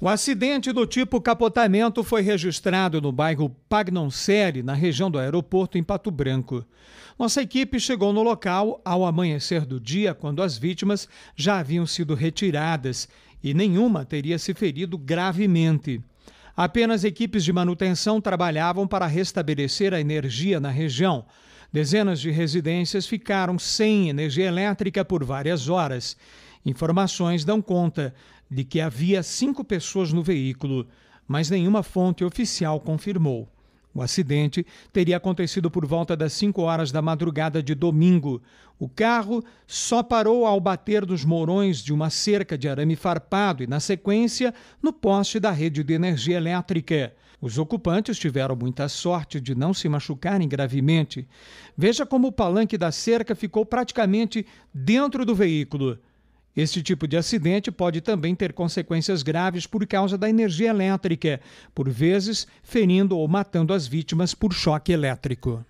O acidente do tipo capotamento foi registrado no bairro Pagnoncelli, na região do aeroporto, em Pato Branco. Nossa equipe chegou no local ao amanhecer do dia, quando as vítimas já haviam sido retiradas e nenhuma teria se ferido gravemente. Apenas equipes de manutenção trabalhavam para restabelecer a energia na região. Dezenas de residências ficaram sem energia elétrica por várias horas. Informações dão conta de que havia cinco pessoas no veículo, mas nenhuma fonte oficial confirmou. O acidente teria acontecido por volta das 5 horas da madrugada de domingo. O carro só parou ao bater dos morões de uma cerca de arame farpado e, na sequência, no poste da rede de energia elétrica. Os ocupantes tiveram muita sorte de não se machucarem gravemente. Veja como o palanque da cerca ficou praticamente dentro do veículo. Este tipo de acidente pode também ter consequências graves por causa da energia elétrica, por vezes ferindo ou matando as vítimas por choque elétrico.